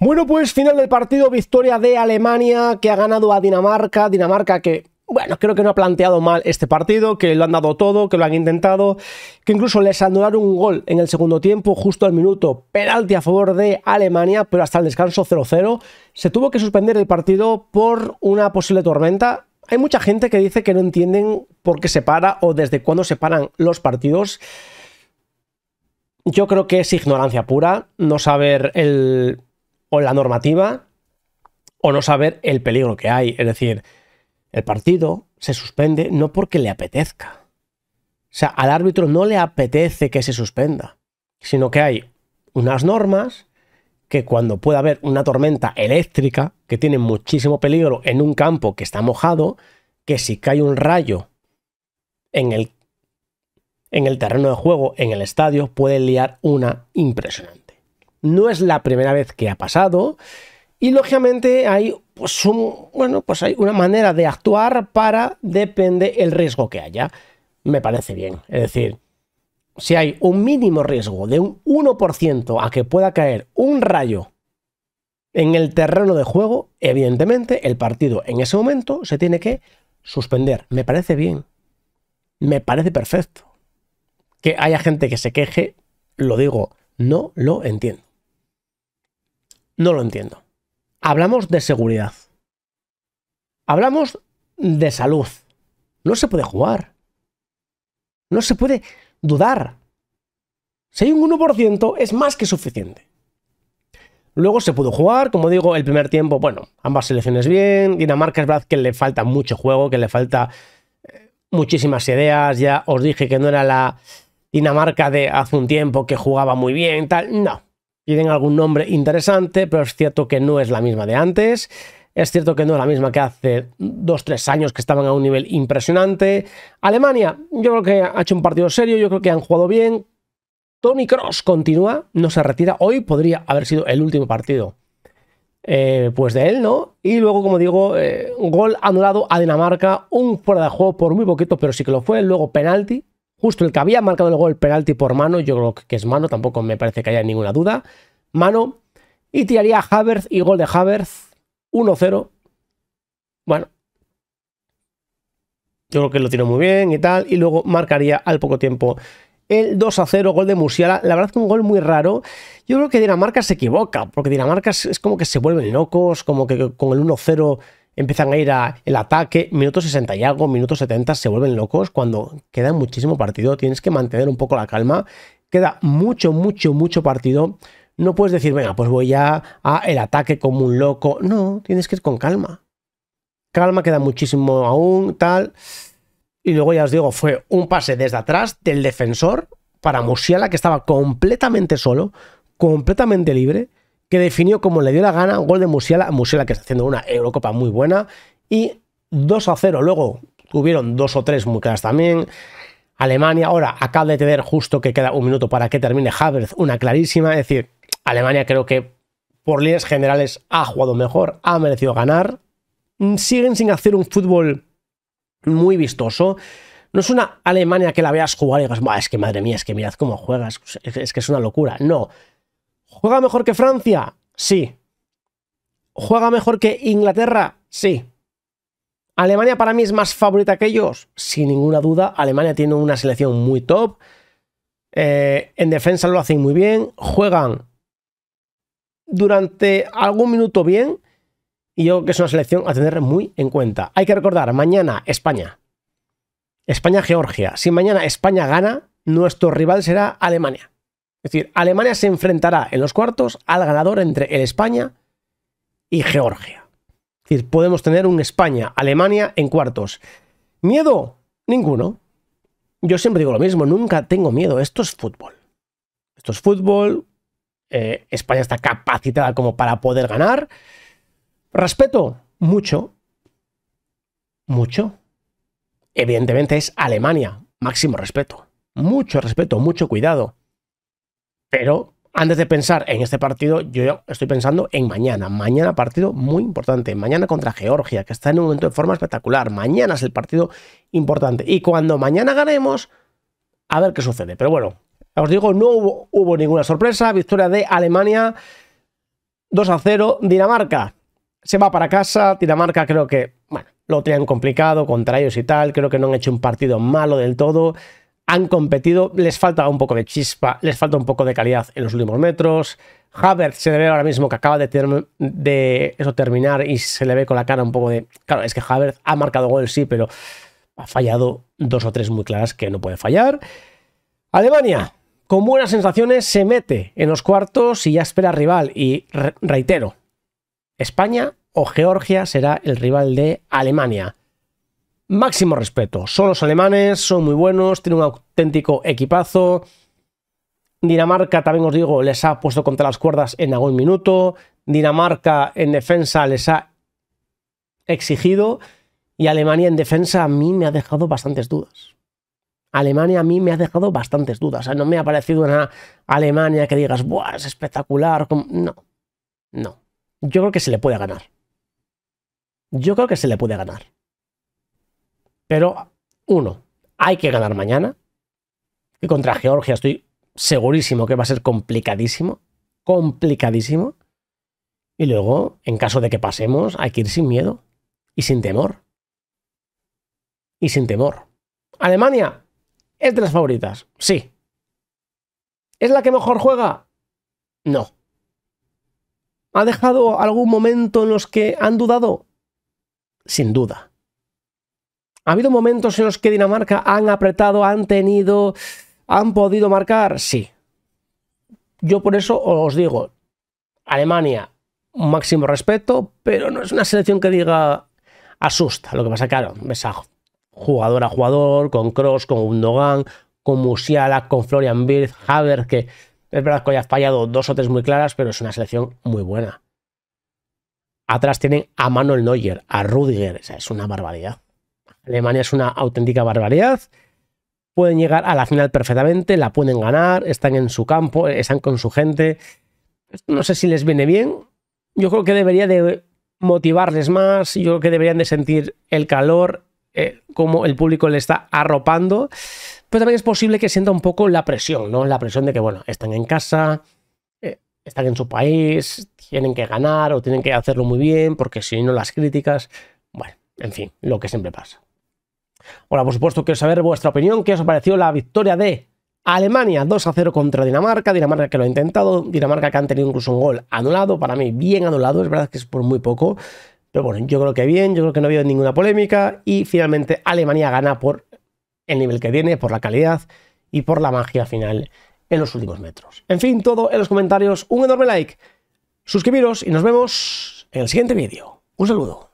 Bueno, pues final del partido, victoria de Alemania que ha ganado a Dinamarca, Dinamarca que bueno, creo que no ha planteado mal este partido, que lo han dado todo, que lo han intentado, que incluso les anularon un gol en el segundo tiempo, justo al minuto, penalti a favor de Alemania, pero hasta el descanso 0-0. Se tuvo que suspender el partido por una posible tormenta. Hay mucha gente que dice que no entienden por qué se para o desde cuándo se paran los partidos. Yo creo que es ignorancia pura, no saber el o la normativa o no saber el peligro que hay. Es decir, el partido se suspende no porque le apetezca. O sea, al árbitro no le apetece que se suspenda, sino que hay unas normas que cuando pueda haber una tormenta eléctrica, que tiene muchísimo peligro en un campo que está mojado, que si cae un rayo en el, en el terreno de juego, en el estadio, puede liar una impresionante no es la primera vez que ha pasado y lógicamente hay, pues, bueno, pues hay una manera de actuar para, depende el riesgo que haya. Me parece bien. Es decir, si hay un mínimo riesgo de un 1% a que pueda caer un rayo en el terreno de juego, evidentemente el partido en ese momento se tiene que suspender. Me parece bien. Me parece perfecto. Que haya gente que se queje, lo digo, no lo entiendo. No lo entiendo. Hablamos de seguridad. Hablamos de salud. No se puede jugar. No se puede dudar. Si hay un 1% es más que suficiente. Luego se pudo jugar, como digo, el primer tiempo, bueno, ambas selecciones bien. Dinamarca es verdad que le falta mucho juego, que le falta eh, muchísimas ideas. Ya os dije que no era la Dinamarca de hace un tiempo que jugaba muy bien, tal. No, tienen algún nombre interesante, pero es cierto que no es la misma de antes. Es cierto que no es la misma que hace 2-3 años que estaban a un nivel impresionante. Alemania, yo creo que ha hecho un partido serio, yo creo que han jugado bien. Tony Cross continúa, no se retira. Hoy podría haber sido el último partido eh, pues de él, ¿no? Y luego, como digo, eh, gol anulado a Dinamarca, un fuera de juego por muy poquito, pero sí que lo fue. Luego penalti, justo el que había marcado el gol penalti por mano, yo creo que es mano, tampoco me parece que haya ninguna duda, mano, y tiraría a Havertz y gol de Havertz, 1-0, bueno, yo creo que lo tiró muy bien y tal, y luego marcaría al poco tiempo el 2 a 0, gol de Musiala. La verdad que un gol muy raro. Yo creo que Dinamarca se equivoca, porque Dinamarca es como que se vuelven locos, como que con el 1 0 empiezan a ir a el ataque, minuto 60 y algo, minuto 70, se vuelven locos cuando queda muchísimo partido, tienes que mantener un poco la calma, queda mucho, mucho, mucho partido, no puedes decir, venga, pues voy ya a el ataque como un loco, no, tienes que ir con calma, calma, queda muchísimo aún, tal, y luego ya os digo, fue un pase desde atrás del defensor para Musiala que estaba completamente solo, completamente libre, que definió como le dio la gana, gol de Musiala, Musiala que está haciendo una Eurocopa muy buena, y 2 a 0. Luego tuvieron dos o tres muy claras también. Alemania ahora acaba de tener justo que queda un minuto para que termine Havertz, una clarísima. Es decir, Alemania creo que por líneas generales ha jugado mejor, ha merecido ganar. Siguen sin hacer un fútbol muy vistoso. No es una Alemania que la veas jugar y digas, es que madre mía, es que mirad cómo juegas, es que es una locura. No, ¿Juega mejor que Francia? Sí. ¿Juega mejor que Inglaterra? Sí. ¿Alemania para mí es más favorita que ellos? Sin ninguna duda, Alemania tiene una selección muy top. Eh, en defensa lo hacen muy bien. Juegan durante algún minuto bien. Y yo creo que es una selección a tener muy en cuenta. Hay que recordar, mañana España. España-Georgia. Si mañana España gana, nuestro rival será Alemania. Es decir, Alemania se enfrentará en los cuartos al ganador entre el España y Georgia. Es decir, podemos tener un España-Alemania en cuartos. ¿Miedo? Ninguno. Yo siempre digo lo mismo, nunca tengo miedo. Esto es fútbol. Esto es fútbol. Eh, España está capacitada como para poder ganar. Respeto mucho. Mucho. Evidentemente es Alemania. Máximo respeto. Mucho respeto, mucho cuidado. Pero antes de pensar en este partido, yo estoy pensando en mañana. Mañana partido muy importante. Mañana contra Georgia, que está en un momento de forma espectacular. Mañana es el partido importante. Y cuando mañana ganemos, a ver qué sucede. Pero bueno, os digo, no hubo, ninguna sorpresa. Victoria de Alemania 2 a 0. Dinamarca se va para casa. Dinamarca creo que, bueno, lo tenían complicado contra ellos y tal. Creo que no han hecho un partido malo del todo han competido, les falta un poco de chispa, les falta un poco de calidad en los últimos metros. Havertz se le ve ahora mismo que acaba de, de eso, terminar y se le ve con la cara un poco de... Claro, es que Havertz ha marcado gol, sí, pero ha fallado dos o tres muy claras que no puede fallar. Alemania, con buenas sensaciones, se mete en los cuartos y ya espera rival. Y reitero, España o Georgia será el rival de Alemania. Máximo respeto. Son los alemanes, son muy buenos, tienen un auténtico equipazo. Dinamarca, también os digo, les ha puesto contra las cuerdas en algún minuto. Dinamarca en defensa les ha exigido. Y Alemania en defensa a mí me ha dejado bastantes dudas. Alemania a mí me ha dejado bastantes dudas. no me ha parecido una Alemania que digas, ¡buah! Es espectacular. No. No. Yo creo que se le puede ganar. Yo creo que se le puede ganar. Pero, uno, hay que ganar mañana. Y contra Georgia estoy segurísimo que va a ser complicadísimo. Complicadísimo. Y luego, en caso de que pasemos, hay que ir sin miedo y sin temor. Y sin temor. Alemania es de las favoritas, sí. ¿Es la que mejor juega? No. ¿Ha dejado algún momento en los que han dudado? Sin duda. Ha habido momentos en los que Dinamarca han apretado, han tenido, han podido marcar, sí. Yo por eso os digo, Alemania, máximo respeto, pero no es una selección que diga asusta. Lo que pasa, claro, ves jugador a jugador, con Cross, con Undogan, con Musiala, con Florian Birth, Haber, que es verdad que hoy ha fallado dos o tres muy claras, pero es una selección muy buena. Atrás tienen a Manuel Neuer, a Rudiger, es una barbaridad. Alemania es una auténtica barbaridad. Pueden llegar a la final perfectamente, la pueden ganar, están en su campo, eh, están con su gente. No sé si les viene bien. Yo creo que debería de motivarles más, yo creo que deberían de sentir el calor, eh, como el público le está arropando, pero también es posible que sienta un poco la presión, ¿no? La presión de que, bueno, están en casa, eh, están en su país, tienen que ganar o tienen que hacerlo muy bien, porque si no las críticas, bueno, en fin, lo que siempre pasa. Hola, por supuesto, quiero saber vuestra opinión. ¿Qué os ha parecido la victoria de Alemania 2 a 0 contra Dinamarca? Dinamarca que lo ha intentado, Dinamarca que han tenido incluso un gol anulado, para mí bien anulado, es verdad que es por muy poco. Pero bueno, yo creo que bien, yo creo que no ha habido ninguna polémica y finalmente Alemania gana por el nivel que tiene, por la calidad y por la magia final en los últimos metros. En fin, todo en los comentarios, un enorme like, suscribiros y nos vemos en el siguiente vídeo. Un saludo.